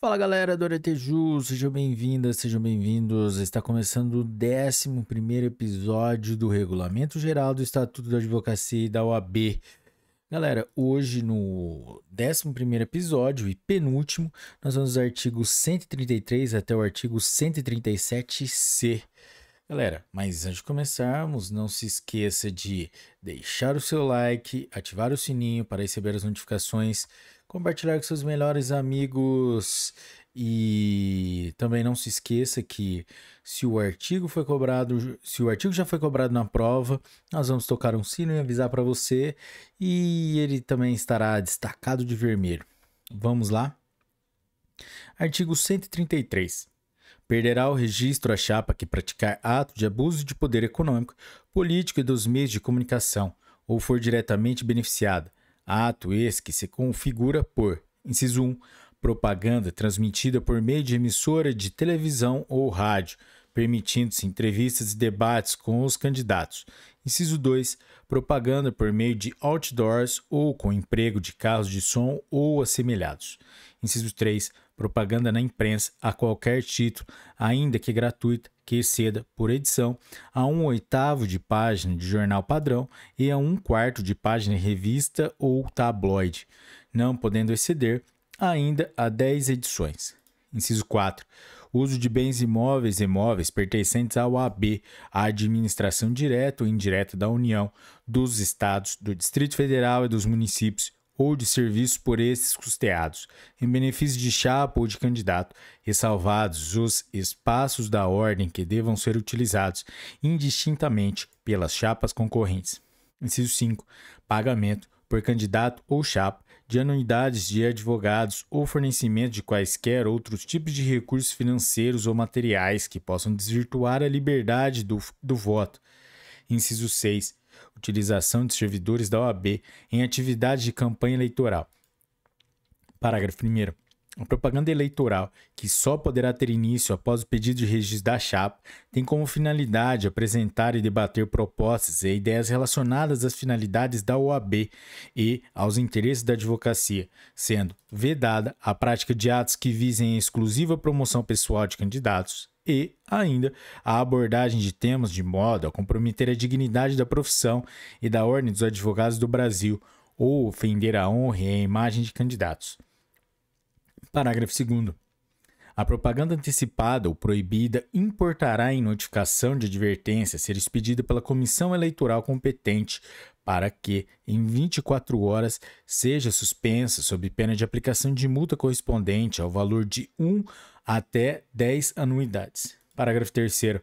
Fala galera do Areteju, sejam bem-vindas, sejam bem-vindos. Está começando o 11 episódio do Regulamento Geral do Estatuto da Advocacia e da OAB. Galera, hoje no 11 episódio e penúltimo, nós vamos dos artigos 133 até o artigo 137C. Galera, mas antes de começarmos, não se esqueça de deixar o seu like, ativar o sininho para receber as notificações compartilhar com seus melhores amigos. E também não se esqueça que se o artigo foi cobrado, se o artigo já foi cobrado na prova, nós vamos tocar um sino e avisar para você, e ele também estará destacado de vermelho. Vamos lá? Artigo 133. Perderá o registro a chapa que praticar ato de abuso de poder econômico, político e dos meios de comunicação, ou for diretamente beneficiada, Ato esse que se configura por, inciso 1, propaganda transmitida por meio de emissora de televisão ou rádio, permitindo-se entrevistas e debates com os candidatos. Inciso 2. Propaganda por meio de outdoors ou com emprego de carros de som ou assemelhados. Inciso 3. Propaganda na imprensa a qualquer título, ainda que gratuita, que exceda, por edição, a um oitavo de página de jornal padrão e a um quarto de página em revista ou tabloide, não podendo exceder ainda a 10 edições. Inciso 4 uso de bens imóveis e imóveis pertencentes ao AB, à administração direta ou indireta da União, dos Estados, do Distrito Federal e dos municípios, ou de serviços por esses custeados, em benefício de chapa ou de candidato, ressalvados os espaços da ordem que devam ser utilizados indistintamente pelas chapas concorrentes. Inciso 5. Pagamento por candidato ou chapa de anuidades de advogados ou fornecimento de quaisquer outros tipos de recursos financeiros ou materiais que possam desvirtuar a liberdade do, do voto. Inciso 6. Utilização de servidores da OAB em atividade de campanha eleitoral. Parágrafo 1. A propaganda eleitoral, que só poderá ter início após o pedido de registro da chapa, tem como finalidade apresentar e debater propostas e ideias relacionadas às finalidades da OAB e aos interesses da advocacia, sendo vedada a prática de atos que visem a exclusiva promoção pessoal de candidatos e, ainda, a abordagem de temas de modo a comprometer a dignidade da profissão e da ordem dos advogados do Brasil ou ofender a honra e a imagem de candidatos. Parágrafo 2. A propaganda antecipada ou proibida importará em notificação de advertência ser expedida pela comissão eleitoral competente para que, em 24 horas, seja suspensa sob pena de aplicação de multa correspondente ao valor de 1 até 10 anuidades. Parágrafo 3.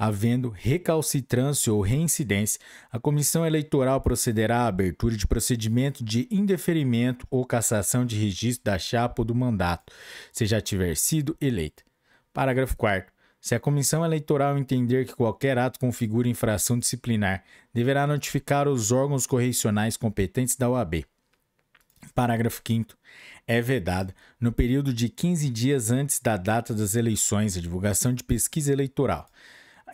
Havendo recalcitrância ou reincidência, a Comissão Eleitoral procederá à abertura de procedimento de indeferimento ou cassação de registro da chapa ou do mandato, se já tiver sido eleita. Parágrafo 4. Se a comissão eleitoral entender que qualquer ato configura infração disciplinar, deverá notificar os órgãos correcionais competentes da OAB. Parágrafo 5. É vedada, no período de 15 dias antes da data das eleições, a divulgação de pesquisa eleitoral.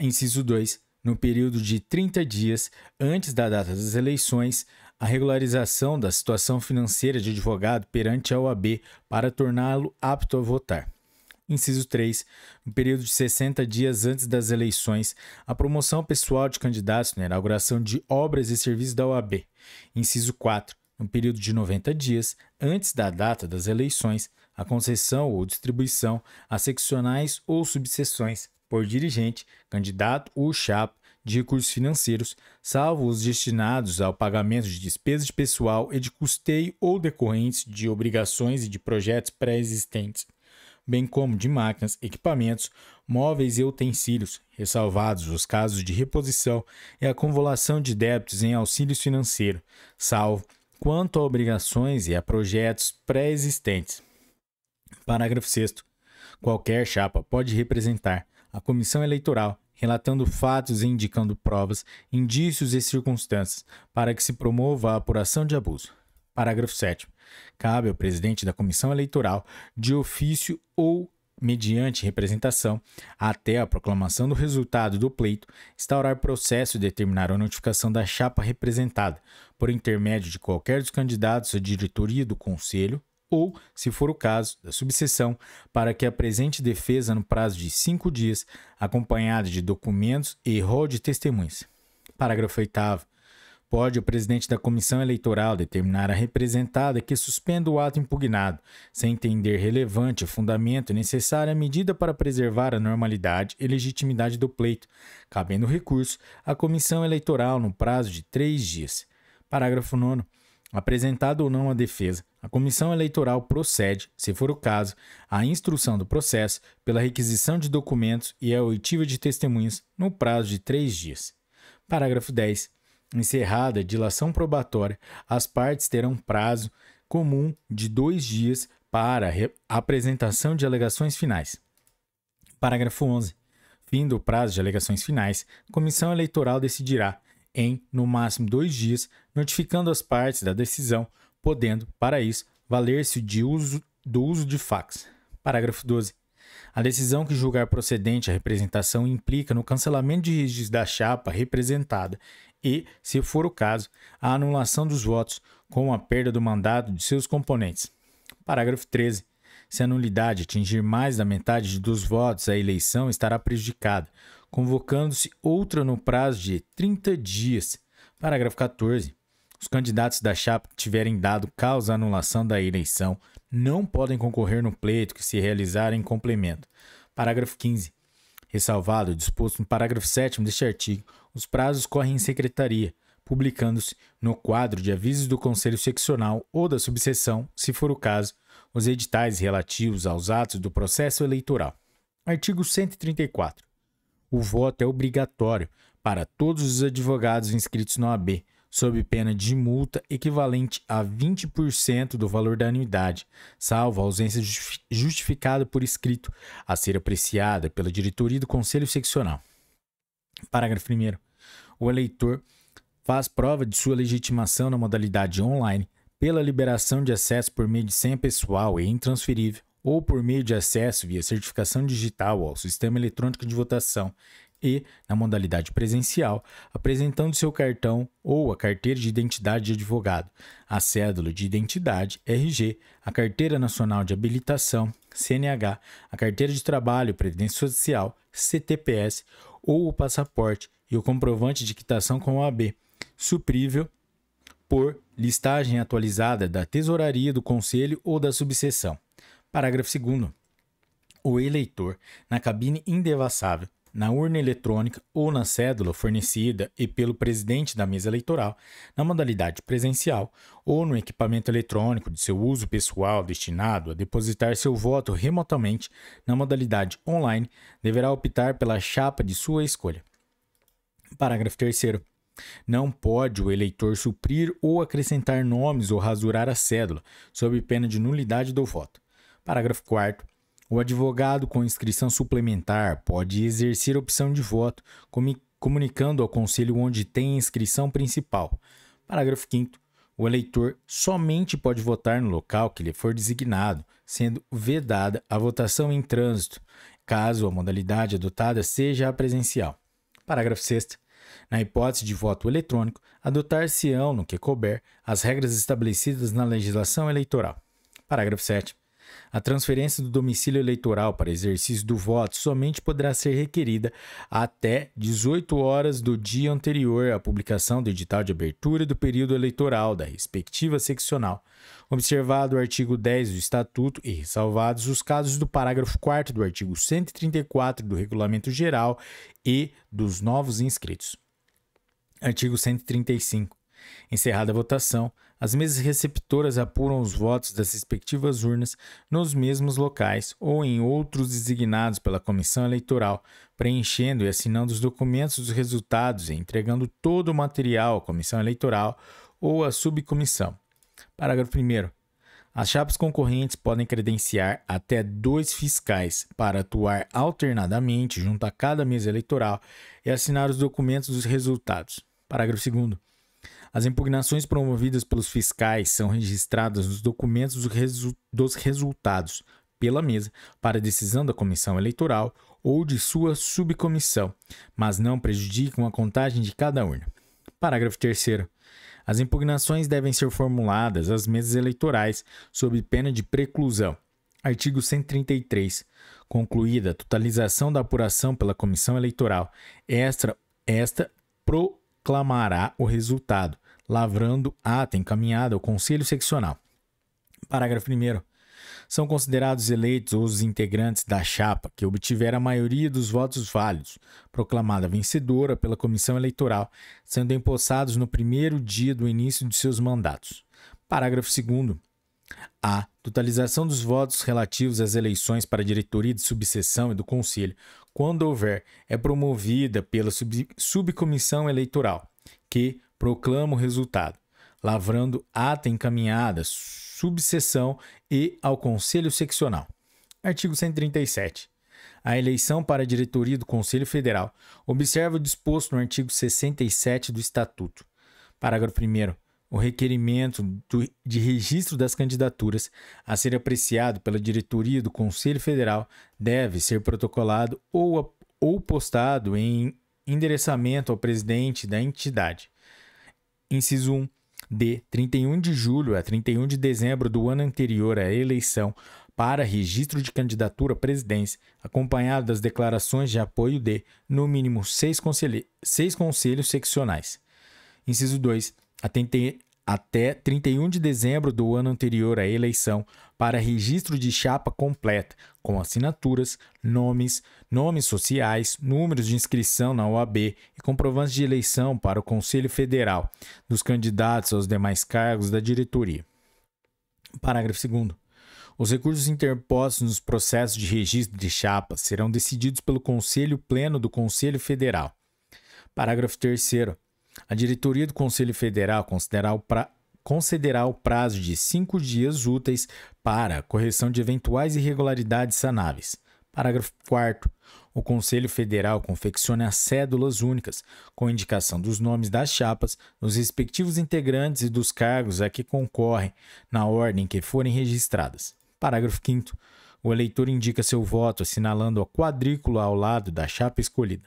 Inciso 2. No período de 30 dias antes da data das eleições, a regularização da situação financeira de advogado perante a OAB para torná-lo apto a votar. Inciso 3. No período de 60 dias antes das eleições, a promoção pessoal de candidatos na inauguração de obras e serviços da OAB. Inciso 4. No período de 90 dias antes da data das eleições, a concessão ou distribuição a seccionais ou subseções por dirigente, candidato ou chapa de recursos financeiros, salvo os destinados ao pagamento de despesas de pessoal e de custeio ou decorrentes de obrigações e de projetos pré-existentes, bem como de máquinas, equipamentos, móveis e utensílios, ressalvados os casos de reposição e acumulação de débitos em auxílio financeiro, salvo quanto a obrigações e a projetos pré-existentes. Parágrafo 6. Qualquer chapa pode representar, a Comissão Eleitoral, relatando fatos e indicando provas, indícios e circunstâncias para que se promova a apuração de abuso. Parágrafo 7. Cabe ao presidente da Comissão Eleitoral, de ofício ou mediante representação, até a proclamação do resultado do pleito, instaurar processo e determinar a notificação da chapa representada, por intermédio de qualquer dos candidatos à diretoria do Conselho ou, se for o caso, da subseção, para que apresente defesa no prazo de cinco dias, acompanhada de documentos e rol de testemunhas. Parágrafo 8. Pode o presidente da comissão eleitoral determinar a representada que suspenda o ato impugnado, sem entender relevante o fundamento necessário à medida para preservar a normalidade e legitimidade do pleito, cabendo recurso à comissão eleitoral no prazo de três dias. Parágrafo 9 apresentada ou não a defesa, a comissão eleitoral procede, se for o caso, à instrução do processo pela requisição de documentos e à oitiva de testemunhas no prazo de três dias. Parágrafo 10. Encerrada a dilação probatória, as partes terão prazo comum de dois dias para a apresentação de alegações finais. Parágrafo 11. Fim do prazo de alegações finais, a comissão eleitoral decidirá, em, no máximo dois dias, notificando as partes da decisão, podendo, para isso, valer-se uso, do uso de fax. Parágrafo 12. A decisão que julgar procedente a representação implica no cancelamento de registro da chapa representada e, se for o caso, a anulação dos votos com a perda do mandato de seus componentes. Parágrafo 13. Se a nulidade atingir mais da metade dos votos, a eleição estará prejudicada, convocando-se outra no prazo de 30 dias. Parágrafo 14. Os candidatos da chapa que tiverem dado causa à anulação da eleição não podem concorrer no pleito que se realizar em complemento. Parágrafo 15. Ressalvado o disposto no parágrafo 7 deste artigo, os prazos correm em secretaria, publicando-se no quadro de avisos do Conselho Seccional ou da subseção, se for o caso, os editais relativos aos atos do processo eleitoral. Artigo 134. O voto é obrigatório para todos os advogados inscritos no A.B sob pena de multa equivalente a 20% do valor da anuidade, salvo a ausência justificada por escrito, a ser apreciada pela diretoria do Conselho Seccional. Parágrafo 1. O eleitor faz prova de sua legitimação na modalidade online pela liberação de acesso por meio de senha pessoal e intransferível ou por meio de acesso via certificação digital ao sistema eletrônico de votação e, na modalidade presencial, apresentando seu cartão ou a carteira de identidade de advogado, a cédula de identidade RG, a carteira nacional de habilitação CNH, a carteira de trabalho previdência social CTPS ou o passaporte e o comprovante de quitação com o OAB, suprível por listagem atualizada da tesouraria do conselho ou da subseção. Parágrafo 2 o eleitor, na cabine indevassável, na urna eletrônica ou na cédula fornecida e pelo presidente da mesa eleitoral, na modalidade presencial ou no equipamento eletrônico de seu uso pessoal destinado a depositar seu voto remotamente na modalidade online, deverá optar pela chapa de sua escolha. Parágrafo 3. Não pode o eleitor suprir ou acrescentar nomes ou rasurar a cédula, sob pena de nulidade do voto. Parágrafo 4. O advogado com inscrição suplementar pode exercer opção de voto, comunicando ao conselho onde tem inscrição principal. Parágrafo 5. O eleitor somente pode votar no local que lhe for designado, sendo vedada a votação em trânsito, caso a modalidade adotada seja a presencial. Parágrafo 6. Na hipótese de voto eletrônico, adotar-se-ão, no que couber, as regras estabelecidas na legislação eleitoral. Parágrafo 7. A transferência do domicílio eleitoral para exercício do voto somente poderá ser requerida até 18 horas do dia anterior à publicação do edital de abertura do período eleitoral da respectiva seccional. Observado o artigo 10 do Estatuto e ressalvados os casos do parágrafo 4 do artigo 134 do Regulamento Geral e dos novos inscritos. Artigo 135. Encerrada a votação, as mesas receptoras apuram os votos das respectivas urnas nos mesmos locais ou em outros designados pela comissão eleitoral, preenchendo e assinando os documentos dos resultados e entregando todo o material à comissão eleitoral ou à subcomissão. Parágrafo 1. As chapas concorrentes podem credenciar até dois fiscais para atuar alternadamente junto a cada mesa eleitoral e assinar os documentos dos resultados. Parágrafo 2. As impugnações promovidas pelos fiscais são registradas nos documentos dos, resu dos resultados pela mesa para decisão da comissão eleitoral ou de sua subcomissão, mas não prejudicam a contagem de cada urna. Parágrafo 3. As impugnações devem ser formuladas às mesas eleitorais sob pena de preclusão. Artigo 133. Concluída a totalização da apuração pela comissão eleitoral, esta, esta proclamará o resultado, lavrando ata ah, encaminhada ao Conselho Seccional. Parágrafo 1. São considerados eleitos os integrantes da chapa que obtiver a maioria dos votos válidos, proclamada vencedora pela comissão eleitoral, sendo empossados no primeiro dia do início de seus mandatos. Parágrafo 2. A totalização dos votos relativos às eleições para a diretoria de subseção e do conselho, quando houver, é promovida pela sub subcomissão eleitoral, que, proclama o resultado, lavrando ata encaminhada, subseção e ao Conselho Seccional. Artigo 137. A eleição para a diretoria do Conselho Federal observa o disposto no artigo 67 do Estatuto. Parágrafo 1. O requerimento do, de registro das candidaturas a ser apreciado pela diretoria do Conselho Federal deve ser protocolado ou, ou postado em endereçamento ao presidente da entidade. Inciso 1. de 31 de julho a 31 de dezembro do ano anterior à eleição para registro de candidatura à presidência, acompanhado das declarações de apoio de, no mínimo, seis, seis conselhos seccionais. Inciso 2 até 31 de dezembro do ano anterior à eleição para registro de chapa completa, com assinaturas, nomes, nomes sociais, números de inscrição na OAB e comprovantes de eleição para o Conselho Federal dos candidatos aos demais cargos da diretoria. Parágrafo 2. Os recursos interpostos nos processos de registro de chapa serão decididos pelo Conselho Pleno do Conselho Federal. Parágrafo 3. A diretoria do Conselho Federal considerar o prazo de cinco dias úteis para correção de eventuais irregularidades sanáveis. Parágrafo 4. O Conselho Federal confecciona as cédulas únicas, com indicação dos nomes das chapas, dos respectivos integrantes e dos cargos a que concorrem, na ordem que forem registradas. Parágrafo 5. O eleitor indica seu voto assinalando a quadrícula ao lado da chapa escolhida.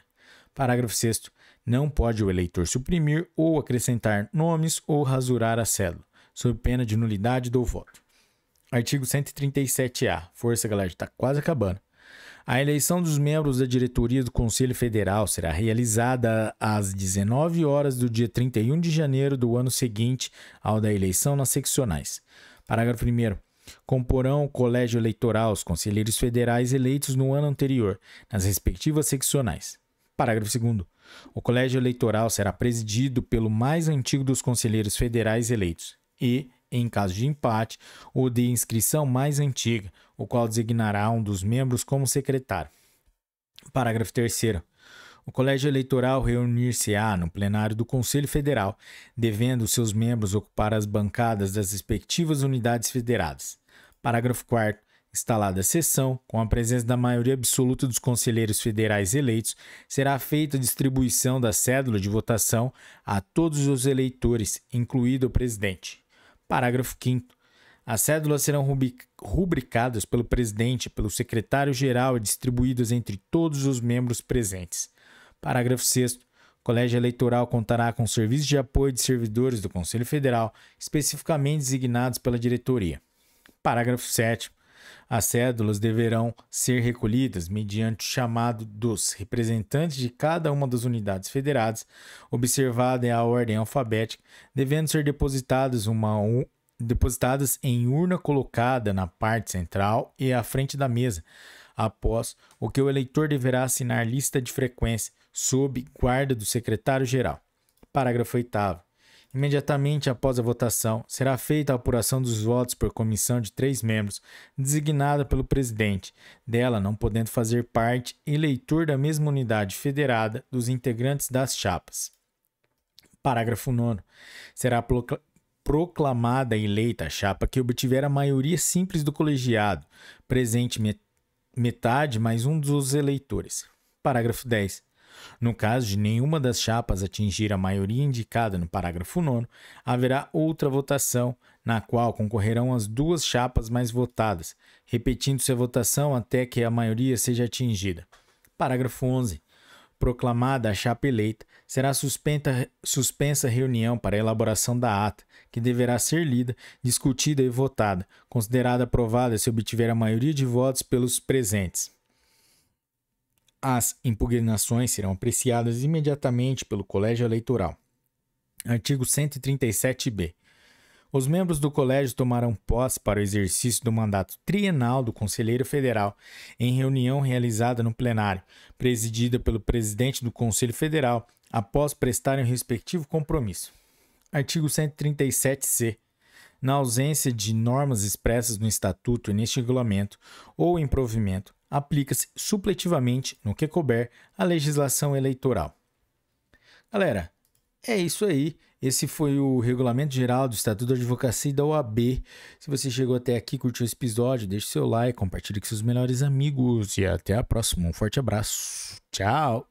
Parágrafo 6. Não pode o eleitor suprimir ou acrescentar nomes ou rasurar a cédula, sob pena de nulidade do voto. Artigo 137-A. Força, galera, está quase acabando. A eleição dos membros da diretoria do Conselho Federal será realizada às 19 horas do dia 31 de janeiro do ano seguinte ao da eleição nas seccionais. Parágrafo 1 comporão o colégio eleitoral os conselheiros federais eleitos no ano anterior, nas respectivas seccionais. Parágrafo 2 o colégio eleitoral será presidido pelo mais antigo dos conselheiros federais eleitos e, em caso de empate, o de inscrição mais antiga, o qual designará um dos membros como secretário. Parágrafo 3. O Colégio Eleitoral reunir-se-á no plenário do Conselho Federal, devendo seus membros ocupar as bancadas das respectivas unidades federadas. Parágrafo 4. Instalada a sessão, com a presença da maioria absoluta dos conselheiros federais eleitos, será feita a distribuição da cédula de votação a todos os eleitores, incluído o presidente. Parágrafo 5. As cédulas serão rubricadas pelo presidente, pelo secretário-geral e distribuídas entre todos os membros presentes. Parágrafo 6. O Colégio Eleitoral contará com serviço de apoio de servidores do Conselho Federal, especificamente designados pela diretoria. Parágrafo 7. As cédulas deverão ser recolhidas mediante o chamado dos representantes de cada uma das unidades federadas, observada a ordem alfabética, devendo ser depositadas uma depositadas em urna colocada na parte central e à frente da mesa, após o que o eleitor deverá assinar lista de frequência sob guarda do secretário-geral. Parágrafo 8 Imediatamente após a votação, será feita a apuração dos votos por comissão de três membros, designada pelo presidente, dela não podendo fazer parte eleitor da mesma unidade federada dos integrantes das chapas. Parágrafo 9. Será proclamada eleita a chapa que obtiver a maioria simples do colegiado, presente metade mais um dos eleitores. Parágrafo 10. No caso de nenhuma das chapas atingir a maioria indicada no parágrafo 9, haverá outra votação, na qual concorrerão as duas chapas mais votadas, repetindo-se a votação até que a maioria seja atingida. Parágrafo 11. Proclamada a chapa eleita, será suspenta, suspensa reunião para elaboração da ata, que deverá ser lida, discutida e votada, considerada aprovada se obtiver a maioria de votos pelos presentes. As impugnações serão apreciadas imediatamente pelo Colégio Eleitoral. Artigo 137b. Os membros do colégio tomarão posse para o exercício do mandato trienal do Conselheiro Federal em reunião realizada no plenário, presidida pelo presidente do Conselho Federal, após prestarem o respectivo compromisso. Artigo 137c. Na ausência de normas expressas no estatuto e neste regulamento ou em provimento, aplica-se supletivamente, no que couber, a legislação eleitoral. Galera, é isso aí. Esse foi o Regulamento Geral do Estatuto da Advocacia e da OAB. Se você chegou até aqui, curtiu esse episódio, deixe seu like, compartilhe com seus melhores amigos e até a próxima. Um forte abraço. Tchau.